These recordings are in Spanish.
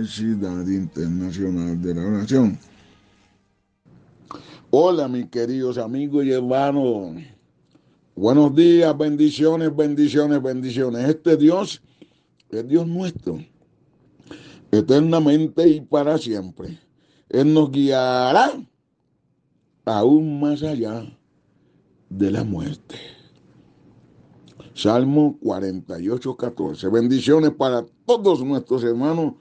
Universidad Internacional de la Oración. Hola mis queridos amigos y hermanos. Buenos días, bendiciones, bendiciones, bendiciones. Este Dios es Dios nuestro, eternamente y para siempre. Él nos guiará aún más allá de la muerte. Salmo 48, 14. Bendiciones para todos nuestros hermanos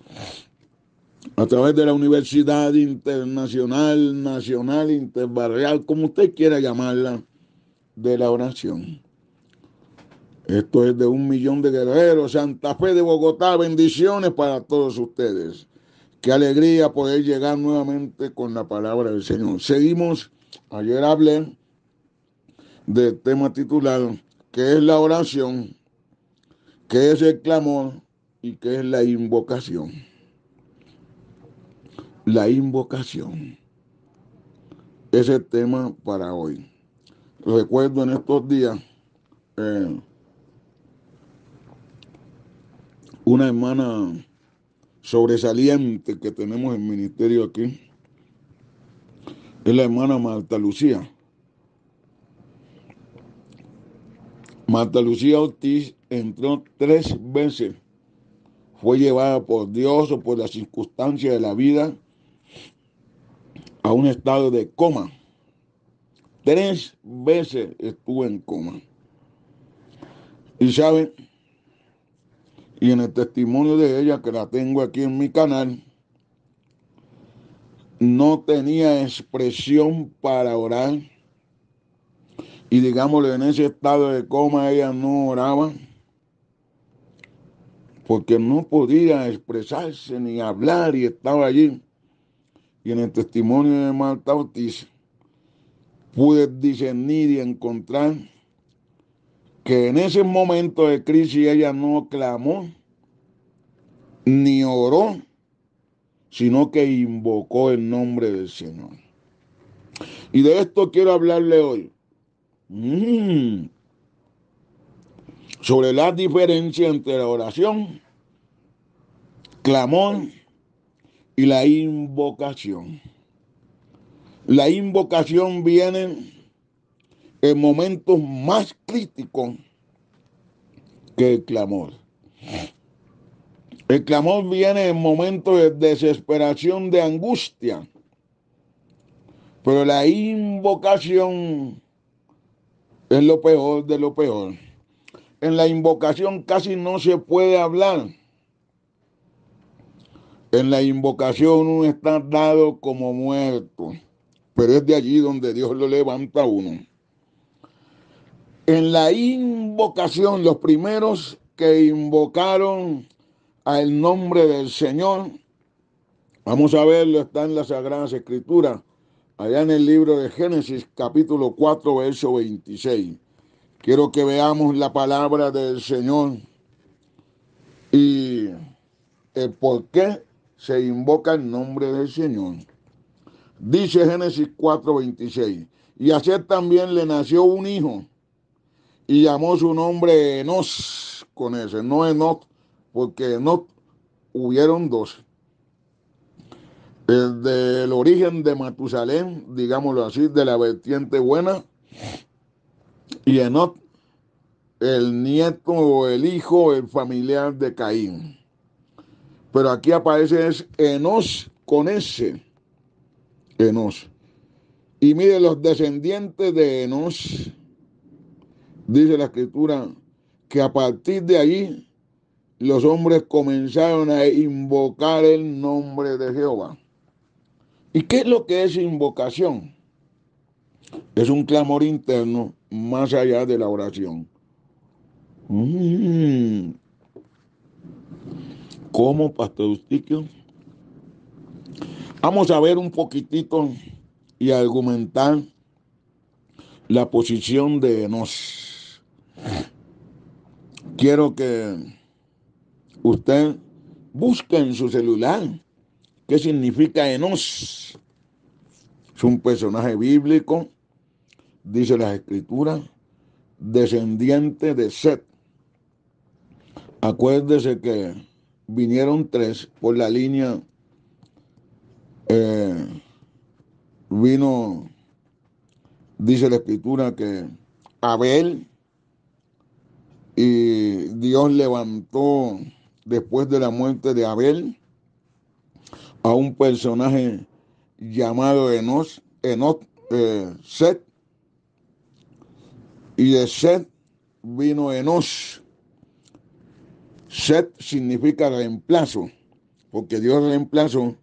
a través de la Universidad Internacional, Nacional, Interbarrial, como usted quiera llamarla, de la oración. Esto es de un millón de guerreros, Santa Fe de Bogotá, bendiciones para todos ustedes. Qué alegría poder llegar nuevamente con la palabra del Señor. Seguimos, ayer hablé del tema titular, que es la oración, que es el clamor y que es la invocación. La invocación. Ese tema para hoy. Recuerdo en estos días eh, una hermana sobresaliente que tenemos en ministerio aquí. Es la hermana Marta Lucía. Marta Lucía Ortiz entró tres veces. Fue llevada por Dios o por las circunstancias de la vida a un estado de coma. Tres veces estuve en coma. Y sabe, y en el testimonio de ella que la tengo aquí en mi canal, no tenía expresión para orar. Y digámosle, en ese estado de coma ella no oraba porque no podía expresarse ni hablar y estaba allí en el testimonio de Marta Ortiz pude discernir y encontrar que en ese momento de crisis ella no clamó ni oró, sino que invocó el nombre del Señor. Y de esto quiero hablarle hoy. Mm. Sobre la diferencia entre la oración, clamor y la invocación. La invocación viene en momentos más críticos que el clamor. El clamor viene en momentos de desesperación, de angustia. Pero la invocación es lo peor de lo peor. En la invocación casi no se puede hablar en la invocación uno está dado como muerto, pero es de allí donde Dios lo levanta uno. En la invocación, los primeros que invocaron al nombre del Señor, vamos a verlo, está en las Sagradas Escrituras, allá en el libro de Génesis capítulo 4, verso 26. Quiero que veamos la palabra del Señor y el por qué se invoca el nombre del Señor. Dice Génesis 4:26, y a también le nació un hijo y llamó su nombre Enos con ese, no Enot. porque Enot. hubieron dos. Desde el origen de Matusalén, digámoslo así, de la vertiente buena, y Enot. el nieto, o el hijo, el familiar de Caín. Pero aquí aparece es Enos con S. Enos. Y mire, los descendientes de Enos, dice la escritura, que a partir de allí los hombres comenzaron a invocar el nombre de Jehová. ¿Y qué es lo que es invocación? Es un clamor interno más allá de la oración. Mm. ¿Cómo, Pastor Eustiquio? Vamos a ver un poquitito y argumentar la posición de Enos. Quiero que usted busque en su celular qué significa Enos. Es un personaje bíblico, dice las escrituras, descendiente de Seth. Acuérdese que vinieron tres por la línea. Eh, vino, dice la escritura, que Abel y Dios levantó después de la muerte de Abel a un personaje llamado Enos, Enos eh, Set. Y de Set vino Enos Set significa reemplazo, porque Dios reemplazó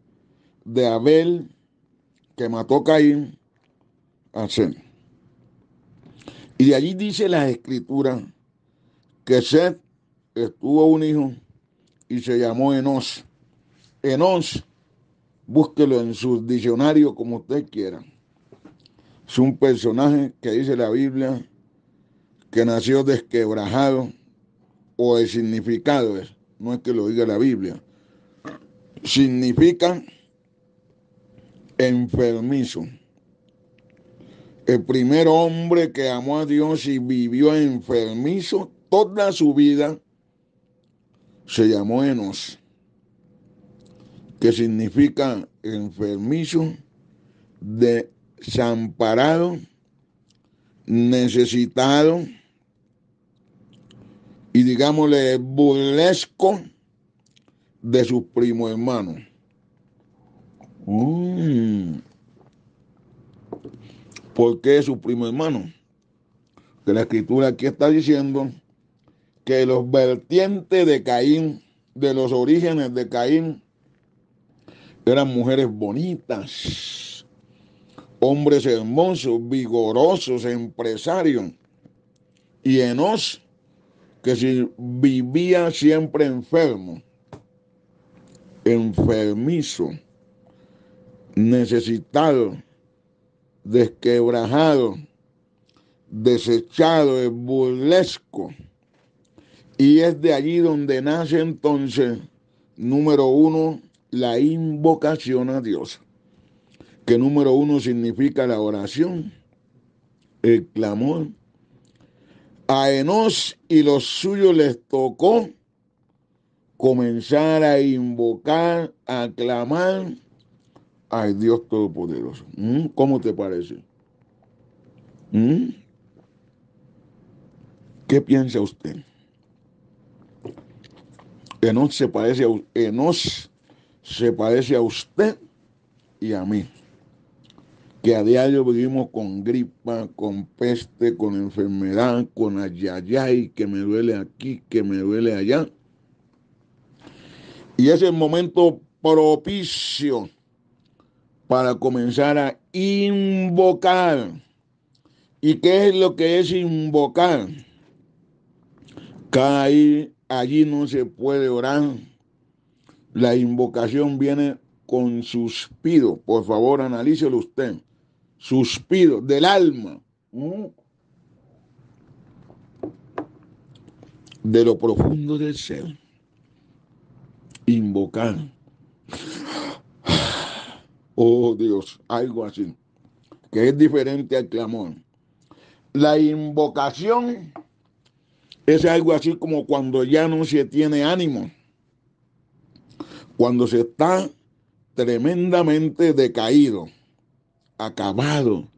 de Abel, que mató a Caín, a Set. Y de allí dice la escritura que Set estuvo un hijo y se llamó Enos. Enos, búsquelo en su diccionario como usted quiera. Es un personaje que dice la Biblia que nació desquebrajado o el significado es, no es que lo diga la Biblia, significa enfermizo. El primer hombre que amó a Dios y vivió enfermizo toda su vida se llamó Enos, que significa enfermizo, desamparado, necesitado y digámosle burlesco de su primo hermano, mm. ¿Por qué su primo hermano? Que la escritura aquí está diciendo que los vertientes de Caín, de los orígenes de Caín, eran mujeres bonitas, hombres hermosos, vigorosos, empresarios. Y Enos que si vivía siempre enfermo, enfermizo, necesitado, desquebrajado, desechado, es burlesco. Y es de allí donde nace entonces, número uno, la invocación a Dios, que número uno significa la oración, el clamor, a Enos y los suyos les tocó comenzar a invocar, a clamar al Dios Todopoderoso. ¿Mm? ¿Cómo te parece? ¿Mm? ¿Qué piensa usted? Enos se parece a, se parece a usted y a mí que a diario vivimos con gripa, con peste, con enfermedad, con ayayay, que me duele aquí, que me duele allá. Y es el momento propicio para comenzar a invocar. ¿Y qué es lo que es invocar? Caí, allí no se puede orar. La invocación viene con suspiro. Por favor, analícelo usted suspiro del alma, de lo profundo del ser, invocar, oh Dios, algo así, que es diferente al clamor. La invocación es algo así como cuando ya no se tiene ánimo, cuando se está tremendamente decaído acabado,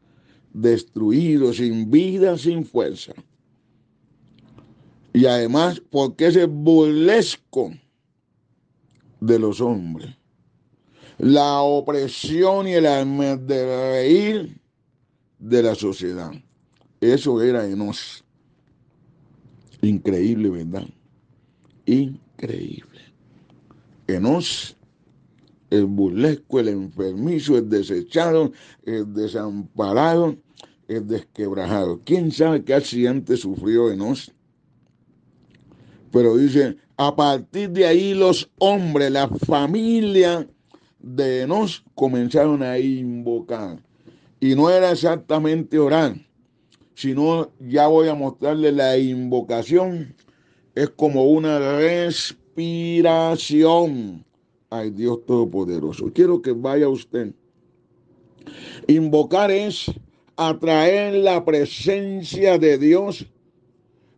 destruido, sin vida, sin fuerza. Y además, porque ese burlesco de los hombres. La opresión y el reír de la sociedad. Eso era Enos. Increíble, ¿verdad? Increíble. Enos el burlesco, el enfermizo, el desechado, el desamparado, el desquebrajado. ¿Quién sabe qué accidente sufrió Enos? Pero dice, a partir de ahí los hombres, la familia de Enos comenzaron a invocar. Y no era exactamente orar, sino ya voy a mostrarle la invocación. Es como una respiración Ay Dios Todopoderoso. Quiero que vaya usted. Invocar es atraer la presencia de Dios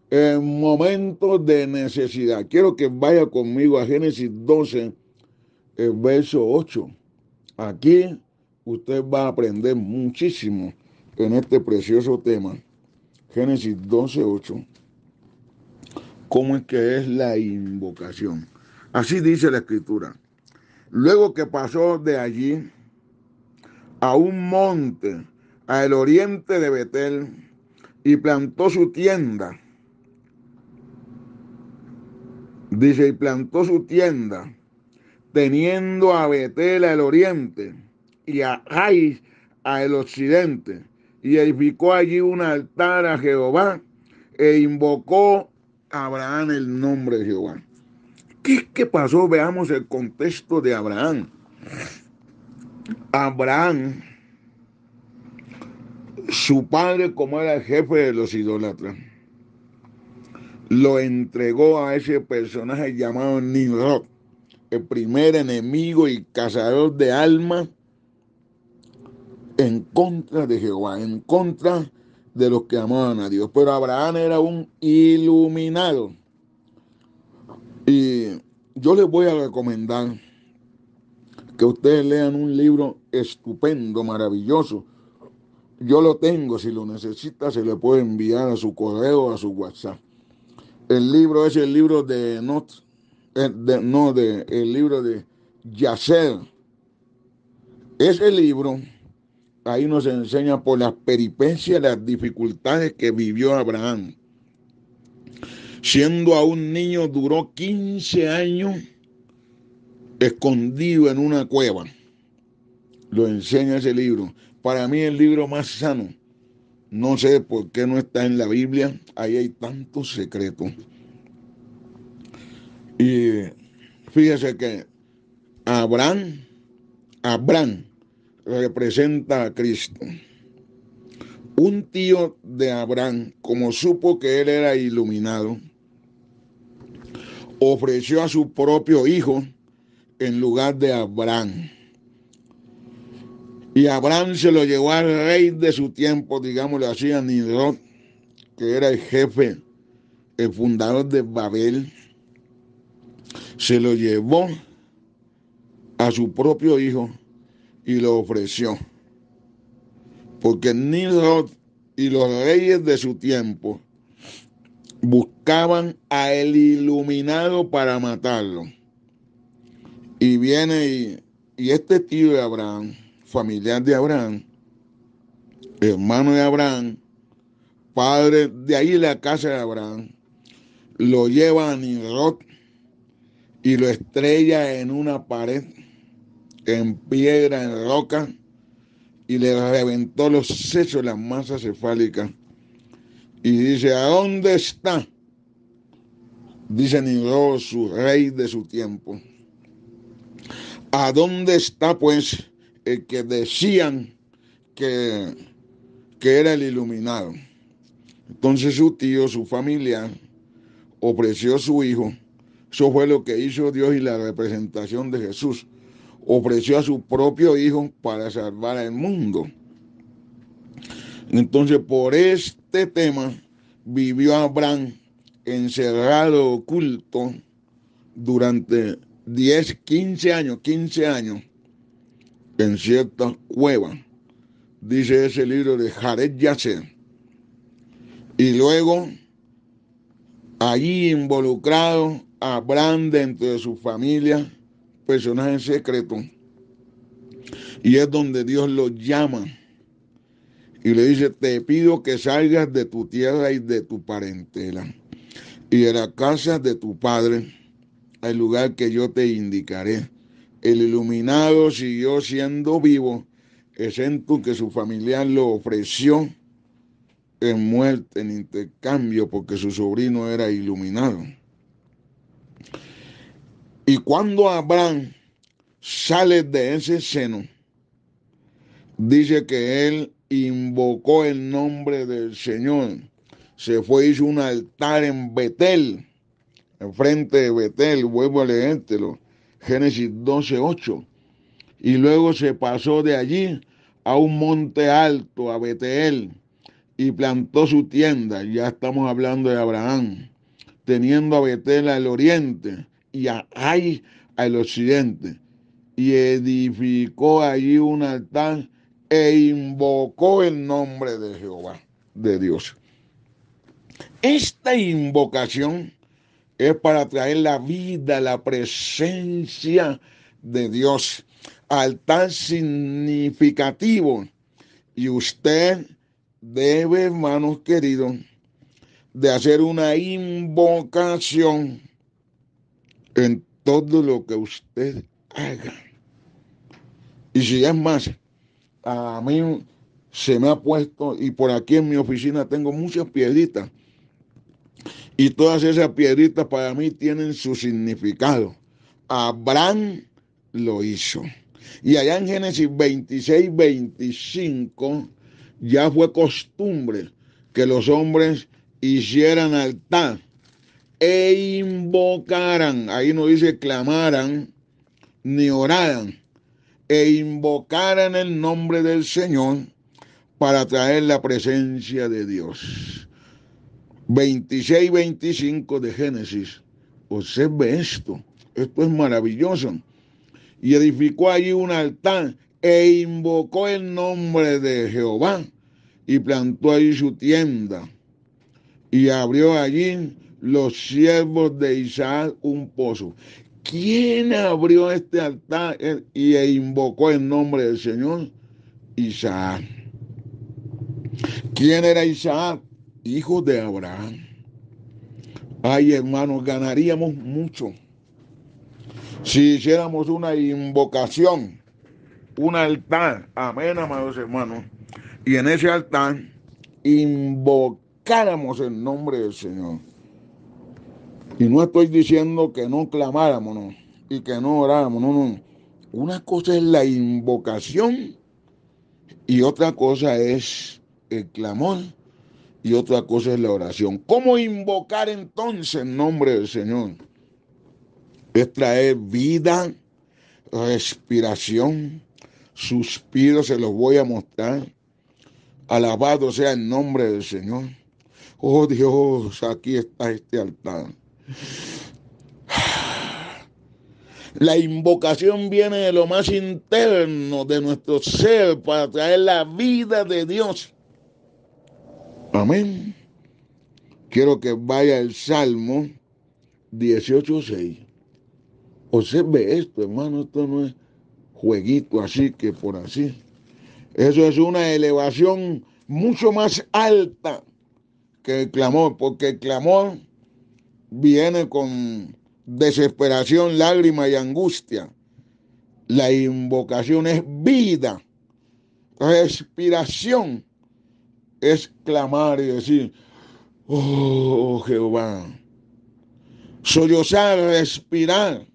en momentos de necesidad. Quiero que vaya conmigo a Génesis 12, eh, verso 8. Aquí usted va a aprender muchísimo en este precioso tema. Génesis 12, 8. ¿Cómo es que es la invocación? Así dice la escritura. Luego que pasó de allí a un monte al oriente de Betel y plantó su tienda. Dice, y plantó su tienda teniendo a Betel al oriente y a Jais al occidente. Y edificó allí un altar a Jehová e invocó a Abraham el nombre de Jehová. ¿Qué, es que pasó? Veamos el contexto de Abraham. Abraham, su padre como era el jefe de los idólatras, lo entregó a ese personaje llamado Nimrod, el primer enemigo y cazador de almas en contra de Jehová, en contra de los que amaban a Dios. Pero Abraham era un iluminado y yo les voy a recomendar que ustedes lean un libro estupendo, maravilloso. Yo lo tengo, si lo necesita se le puede enviar a su correo, a su WhatsApp. El libro es el libro de, Not, eh, de no, de, el libro de yacer Ese libro ahí nos enseña por las peripecias, las dificultades que vivió Abraham Siendo aún niño, duró 15 años escondido en una cueva. Lo enseña ese libro. Para mí el libro más sano. No sé por qué no está en la Biblia. Ahí hay tantos secretos. Y fíjese que Abraham, Abraham representa a Cristo. Un tío de Abraham, como supo que él era iluminado, ofreció a su propio hijo en lugar de Abraham. Y Abraham se lo llevó al rey de su tiempo, digámoslo así, a Nidrod, que era el jefe, el fundador de Babel. Se lo llevó a su propio hijo y lo ofreció. Porque Nidrod y los reyes de su tiempo buscaban a el iluminado para matarlo. Y viene y, este tío de Abraham, familiar de Abraham, hermano de Abraham, padre de ahí la casa de Abraham, lo lleva a Nimrod y lo estrella en una pared, en piedra, en roca, y le reventó los sesos, las masas cefálicas y dice, ¿a dónde está? Dice Niro, su rey de su tiempo. ¿A dónde está pues el que decían que, que era el iluminado? Entonces su tío, su familia, ofreció a su hijo. Eso fue lo que hizo Dios y la representación de Jesús. Ofreció a su propio hijo para salvar al mundo. Entonces por esto este tema vivió Abraham encerrado, oculto, durante 10, 15 años, 15 años, en cierta cuevas, dice ese libro de Jared yace, Y luego, allí involucrado, Abraham dentro de su familia, personaje secreto. Y es donde Dios lo llama y le dice, te pido que salgas de tu tierra y de tu parentela y de la casa de tu padre al lugar que yo te indicaré. El iluminado siguió siendo vivo, exento que su familiar lo ofreció en muerte, en intercambio, porque su sobrino era iluminado. Y cuando Abraham sale de ese seno, dice que él invocó el nombre del Señor. Se fue, hizo un altar en Betel, enfrente de Betel, vuelvo a leértelo, Génesis 12, 8. Y luego se pasó de allí a un monte alto, a Betel, y plantó su tienda. Ya estamos hablando de Abraham, teniendo a Betel al oriente y a Ay al occidente. Y edificó allí un altar e invocó el nombre de Jehová, de Dios. Esta invocación es para traer la vida, la presencia de Dios al tan significativo. Y usted debe, hermanos queridos, de hacer una invocación en todo lo que usted haga. Y si es más, a mí se me ha puesto y por aquí en mi oficina tengo muchas piedritas. Y todas esas piedritas para mí tienen su significado. Abraham lo hizo. Y allá en Génesis 26, 25, ya fue costumbre que los hombres hicieran altar e invocaran, ahí no dice clamaran ni oraran, e en el nombre del Señor para traer la presencia de Dios. 26 y 25 de Génesis. Observe esto. Esto es maravilloso. Y edificó allí un altar e invocó el nombre de Jehová y plantó allí su tienda y abrió allí los siervos de Isaac un pozo. ¿Quién abrió este altar y e invocó el nombre del Señor? Isaac. ¿Quién era Isaac? Hijo de Abraham. Ay, hermanos, ganaríamos mucho si hiciéramos una invocación, un altar. Amén, amados hermanos. Y en ese altar invocáramos el nombre del Señor. Y no estoy diciendo que no clamáramos y que no oráramos, no, no. Una cosa es la invocación y otra cosa es el clamor y otra cosa es la oración. ¿Cómo invocar entonces el nombre del Señor? Es traer vida, respiración, suspiro, se los voy a mostrar. Alabado sea el nombre del Señor. Oh Dios, aquí está este altar. La invocación viene de lo más interno de nuestro ser para traer la vida de Dios. Amén. Quiero que vaya el Salmo 18.6. Observe esto, hermano, esto no es jueguito así que por así. Eso es una elevación mucho más alta que el clamor, porque el clamor viene con desesperación, lágrima y angustia. La invocación es vida, respiración, es clamar y decir, oh Jehová, sollozar, respirar.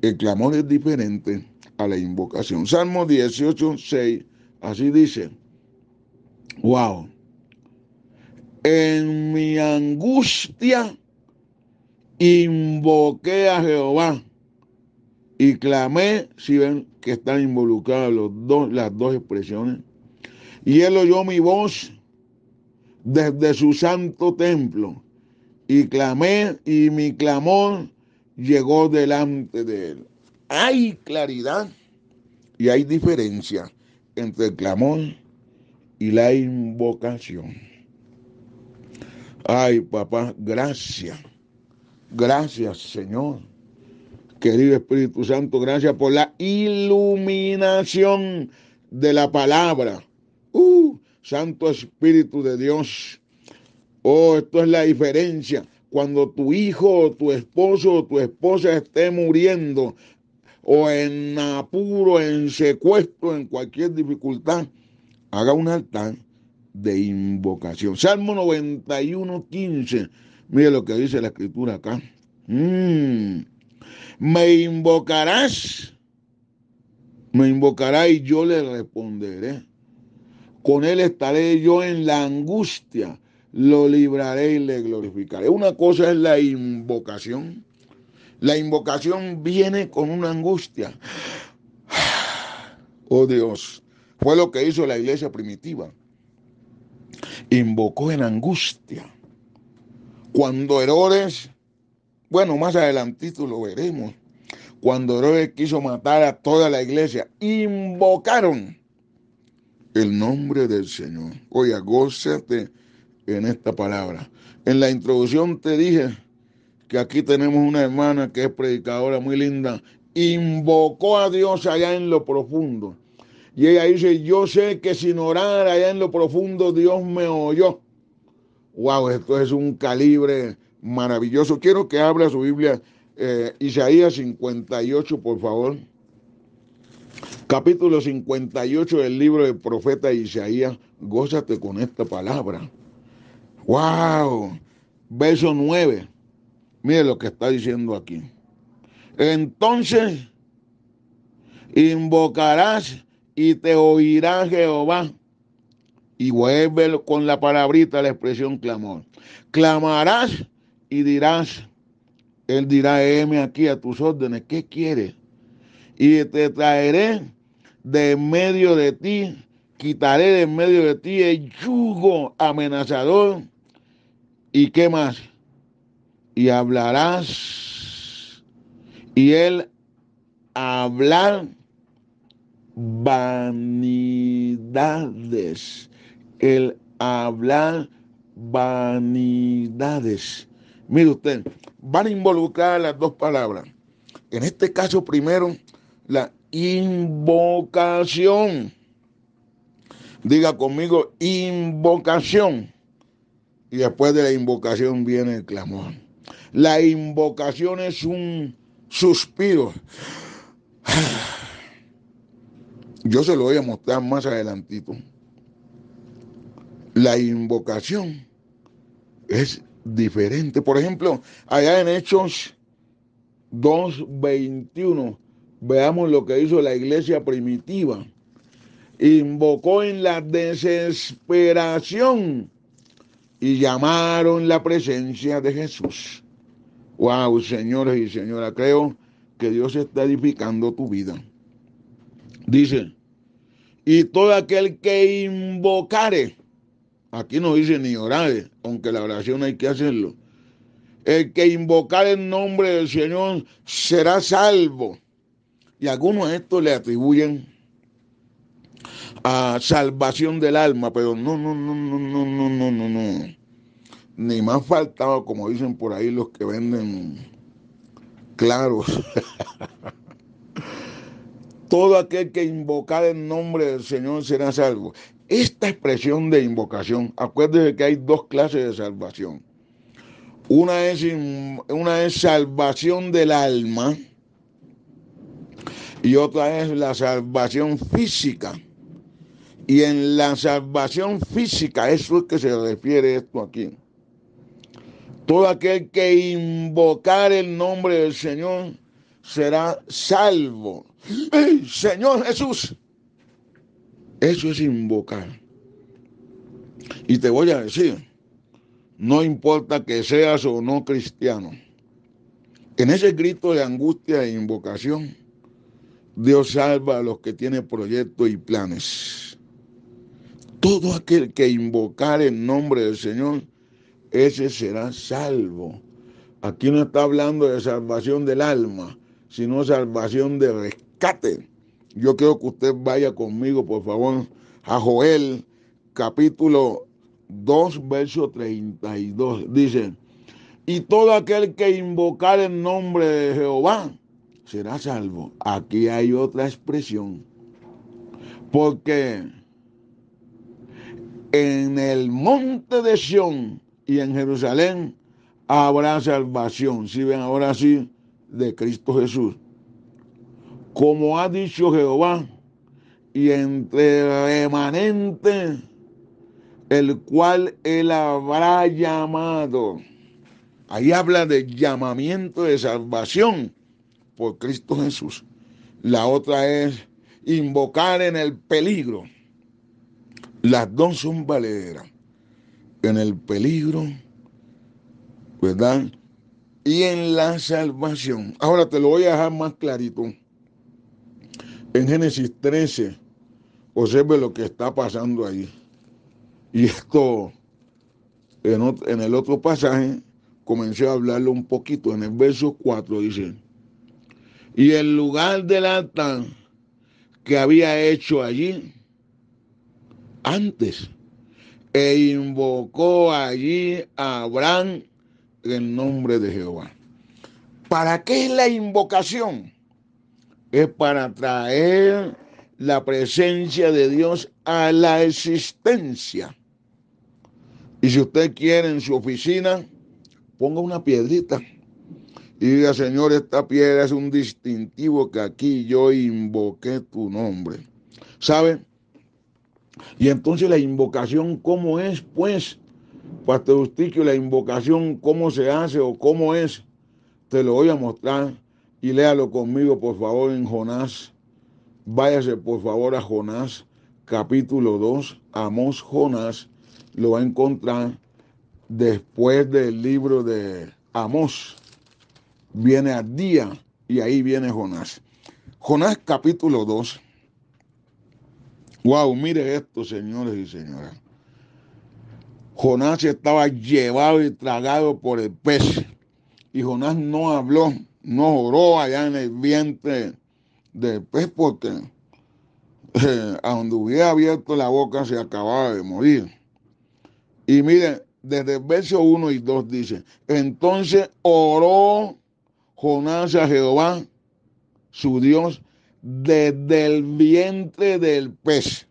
El clamor es diferente a la invocación. Salmo 18, 6, así dice, wow, en mi angustia invoqué a Jehová y clamé, si ven que están involucradas los dos, las dos expresiones, y él oyó mi voz desde su santo templo, y clamé, y mi clamor llegó delante de él. Hay claridad y hay diferencia entre el clamor y la invocación. Ay, papá, gracias Gracias, Señor. Querido Espíritu Santo, gracias por la iluminación de la palabra. Uh, Santo Espíritu de Dios. Oh, esto es la diferencia. Cuando tu hijo, o tu esposo o tu esposa esté muriendo, o en apuro, en secuestro, en cualquier dificultad, haga un altar de invocación. Salmo 91, 15 Mire lo que dice la escritura acá. Mm. Me invocarás. Me invocará y yo le responderé. Con él estaré yo en la angustia. Lo libraré y le glorificaré. Una cosa es la invocación. La invocación viene con una angustia. Oh Dios, fue lo que hizo la iglesia primitiva. Invocó en angustia. Cuando Herodes, bueno, más adelantito lo veremos, cuando Herodes quiso matar a toda la iglesia, invocaron el nombre del Señor. Oiga, gózate en esta palabra. En la introducción te dije que aquí tenemos una hermana que es predicadora muy linda. Invocó a Dios allá en lo profundo. Y ella dice, yo sé que sin orar allá en lo profundo Dios me oyó wow, esto es un calibre maravilloso. Quiero que abra su Biblia, eh, Isaías 58, por favor. Capítulo 58 del libro del profeta Isaías. Gózate con esta palabra. Wow. Verso 9. Mire lo que está diciendo aquí. Entonces invocarás y te oirá Jehová y vuelve con la palabrita la expresión clamor. Clamarás y dirás, él dirá, aquí a tus órdenes, ¿qué quieres? Y te traeré de medio de ti, quitaré de medio de ti el yugo amenazador. ¿Y qué más? Y hablarás. Y él hablar vanidades el hablar vanidades. Mire usted, van a involucrar las dos palabras. En este caso, primero, la invocación. Diga conmigo, invocación. Y después de la invocación viene el clamor. La invocación es un suspiro. Yo se lo voy a mostrar más adelantito la invocación es diferente. Por ejemplo, allá en Hechos 2.21, veamos lo que hizo la iglesia primitiva. Invocó en la desesperación y llamaron la presencia de Jesús. Wow, señores y señoras, creo que Dios está edificando tu vida. Dice, y todo aquel que invocare, Aquí no dice ni orar, aunque la oración hay que hacerlo. El que invocar el nombre del Señor será salvo. Y algunos de estos le atribuyen a salvación del alma, pero no, no, no, no, no, no, no, no, no. Ni más faltaba, como dicen por ahí los que venden claros. Todo aquel que invocar el nombre del Señor será salvo. Esta expresión de invocación, acuérdense que hay dos clases de salvación. Una es, una salvación del alma y otra es la salvación física. Y en la salvación física, eso es que se refiere esto aquí. Todo aquel que invocar el nombre del Señor será salvo. Señor Jesús, eso es invocar. Y te voy a decir, no importa que seas o no cristiano, en ese grito de angustia e invocación, Dios salva a los que tienen proyectos y planes. Todo aquel que invocar en nombre del Señor, ese será salvo. Aquí no está hablando de salvación del alma, sino salvación de rescate yo quiero que usted vaya conmigo, por favor, a Joel capítulo 2, verso 32. Dice, y todo aquel que invocar el nombre de Jehová será salvo. Aquí hay otra expresión. Porque en el monte de Sión y en Jerusalén habrá salvación. Si ven ahora sí, de Cristo Jesús como ha dicho Jehová, y entre remanente, el cual él habrá llamado. Ahí habla de llamamiento de salvación por Cristo Jesús. La otra es invocar en el peligro. Las dos son valederas En el peligro, ¿verdad? Y en la salvación. Ahora te lo voy a dejar más clarito. En Génesis 13, observe lo que está pasando ahí. Y esto, en, el otro pasaje, comencé a hablarlo un poquito. En el verso 4 dice, y el lugar del altar que había hecho allí antes, e invocó allí a Abraham En nombre de Jehová. ¿Para qué es la invocación? es para traer la presencia de Dios a la existencia. Y si usted quiere en su oficina, ponga una piedrita y diga, Señor, esta piedra es un distintivo que aquí yo invoqué tu nombre. ¿Sabe? Y entonces la invocación, ¿cómo es? Pues, Pastor Justicio, la invocación, ¿cómo se hace o cómo es? Te lo voy a mostrar y léalo conmigo, por favor, en Jonás. Váyase, por favor, a Jonás, capítulo 2. Amos Jonás lo va a encontrar después del libro de Amos. Viene al día y ahí viene Jonás. Jonás capítulo 2. Wow, mire esto, señores y señoras. Jonás estaba llevado y tragado por el pez. Y Jonás no habló no oró allá en el vientre del pez pues, porque cuando eh, a donde hubiera abierto la boca se acababa de morir. Y miren, desde el verso 1 y 2 dice, entonces oró Jonás a Jehová, su Dios, desde el vientre del pez.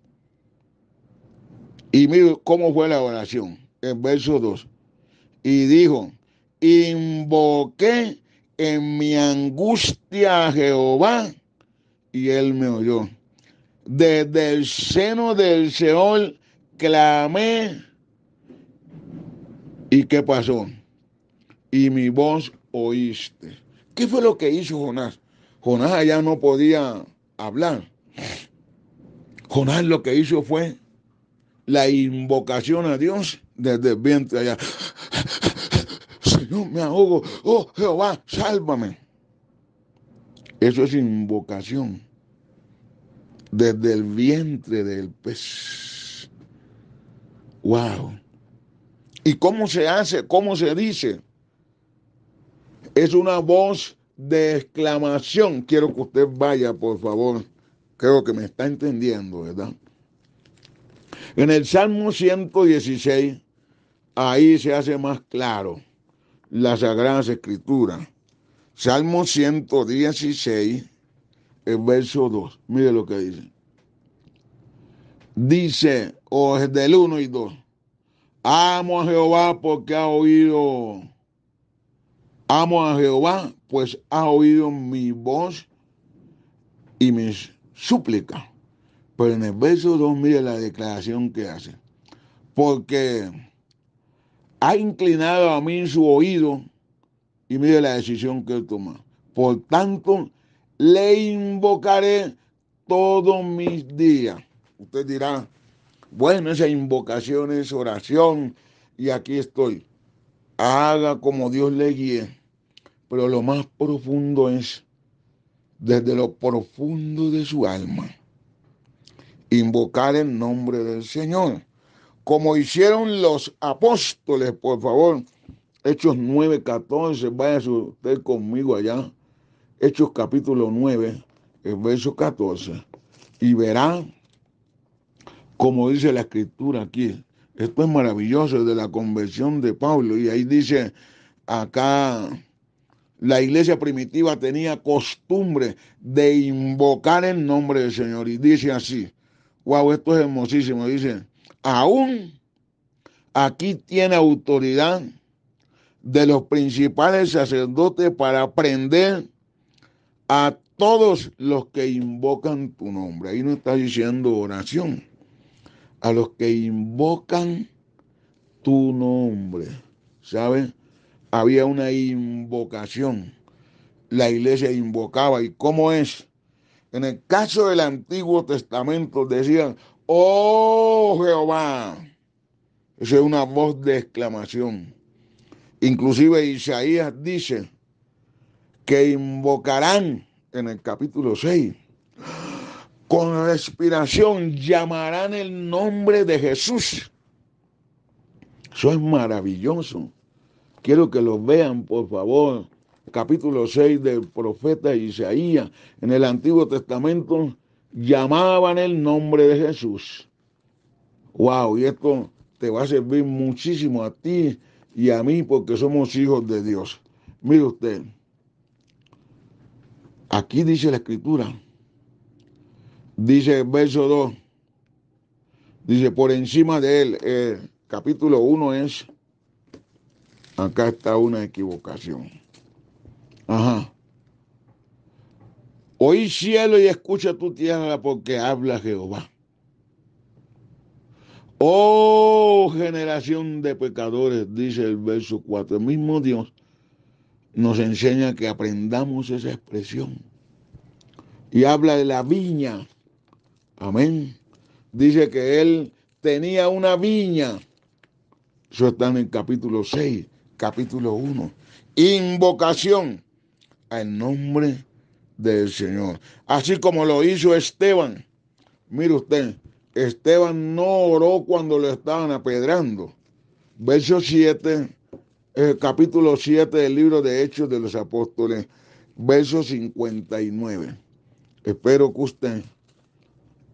Y miren cómo fue la oración, en verso 2. Y dijo, invoqué en mi angustia Jehová y él me oyó. Desde el seno del Seol clamé y qué pasó. Y mi voz oíste. ¿Qué fue lo que hizo Jonás? Jonás allá no podía hablar. Jonás lo que hizo fue la invocación a Dios desde el vientre allá me ahogo, oh Jehová, sálvame. Eso es invocación desde el vientre del pez. Wow. ¿Y cómo se hace? ¿Cómo se dice? Es una voz de exclamación. Quiero que usted vaya, por favor. Creo que me está entendiendo, ¿verdad? En el Salmo 116, ahí se hace más claro las Sagradas Escrituras. Salmo 116, el verso 2. Mire lo que dice. Dice, o es del 1 y 2. Amo a Jehová porque ha oído. Amo a Jehová, pues ha oído mi voz y mis súplicas. Pero en el verso 2, mire la declaración que hace. Porque ha inclinado a mí en su oído y mire la decisión que él toma. Por tanto, le invocaré todos mis días. Usted dirá, bueno, esa invocación es oración y aquí estoy. Haga como Dios le guíe. Pero lo más profundo es, desde lo profundo de su alma, invocar el nombre del Señor como hicieron los apóstoles, por favor. Hechos 9, 14, váyase usted conmigo allá. Hechos capítulo 9, el verso 14. Y verá, como dice la escritura aquí, esto es maravilloso de la conversión de Pablo. Y ahí dice, acá la iglesia primitiva tenía costumbre de invocar el nombre del Señor. Y dice así, wow, esto es hermosísimo. Dice, aún aquí tiene autoridad de los principales sacerdotes para prender a todos los que invocan tu nombre. Ahí no está diciendo oración. A los que invocan tu nombre. ¿Sabes? Había una invocación. La iglesia invocaba. ¿Y cómo es? En el caso del Antiguo Testamento decían, oh Jehová. Esa es una voz de exclamación. Inclusive Isaías dice que invocarán en el capítulo 6, con respiración llamarán el nombre de Jesús. Eso es maravilloso. Quiero que lo vean, por favor. Capítulo 6 del profeta Isaías en el Antiguo Testamento llamaban el nombre de Jesús. Wow, y esto te va a servir muchísimo a ti y a mí porque somos hijos de Dios. Mire usted, aquí dice la escritura, dice el verso 2, dice por encima de él, el capítulo 1 es, acá está una equivocación. Ajá. Oí cielo y escucha tu tierra porque habla Jehová. Oh generación de pecadores, dice el verso 4. El mismo Dios nos enseña que aprendamos esa expresión. Y habla de la viña. Amén. Dice que él tenía una viña. Eso está en el capítulo 6, capítulo 1. Invocación al nombre del Señor. Así como lo hizo Esteban. Mire usted, Esteban no oró cuando lo estaban apedrando. Verso 7, eh, capítulo 7 del libro de Hechos de los Apóstoles, verso 59. Espero que usted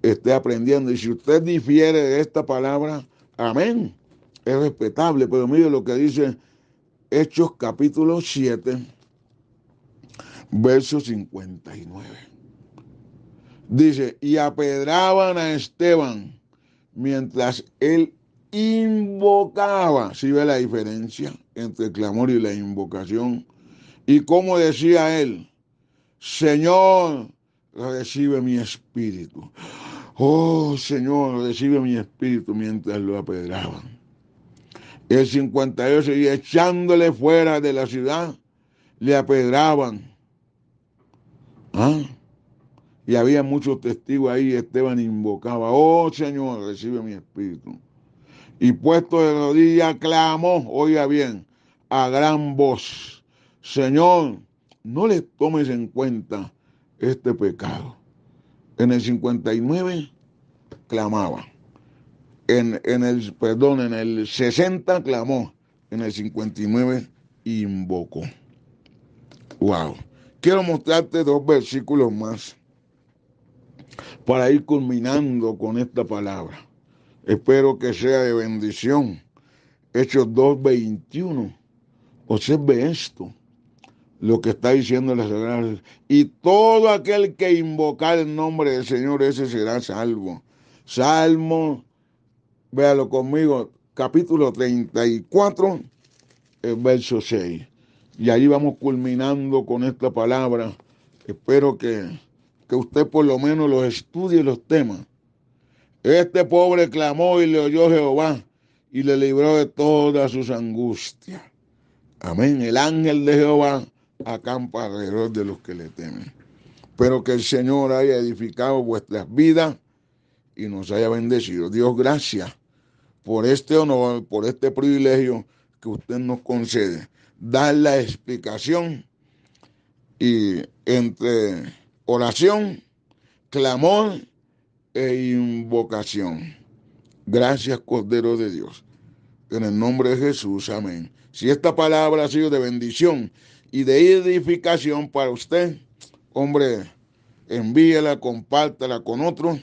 esté aprendiendo. Y si usted difiere de esta palabra, amén. Es respetable, pero mire lo que dice Hechos capítulo 7, verso 59. Dice, y apedraban a Esteban mientras él invocaba. Si ¿Sí ve la diferencia entre el clamor y la invocación. Y como decía él, Señor, recibe mi espíritu. Oh Señor, recibe mi espíritu mientras lo apedraban. El 58 y echándole fuera de la ciudad, le apedraban ¿Ah? Y había muchos testigos ahí. Esteban invocaba, oh Señor, recibe mi espíritu. Y puesto de rodilla clamó, oiga bien, a gran voz, Señor, no le tomes en cuenta este pecado. En el 59 clamaba. En, en, el, perdón, en el 60 clamó, en el 59 invocó. Wow. Quiero mostrarte dos versículos más para ir culminando con esta palabra. Espero que sea de bendición. Hechos 2.21. Observe esto, lo que está diciendo la Sagrada. Y todo aquel que invocar el nombre del Señor, ese será salvo. Salmo, véalo conmigo, capítulo 34, el verso 6. Y ahí vamos culminando con esta palabra. Espero que, usted por lo menos los estudie los temas. Este pobre clamó y le oyó Jehová y le libró de todas sus angustias. Amén. El ángel de Jehová acampa alrededor de los que le temen. Espero que el Señor haya edificado vuestras vidas y nos haya bendecido. Dios, gracias por este honor, por este privilegio que usted nos concede Dar la explicación y entre oración, clamor e invocación. Gracias, Cordero de Dios. En el nombre de Jesús, amén. Si esta palabra ha sido de bendición y de edificación para usted, hombre, envíela, compártela con otros,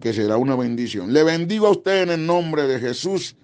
que será una bendición. Le bendigo a usted en el nombre de Jesús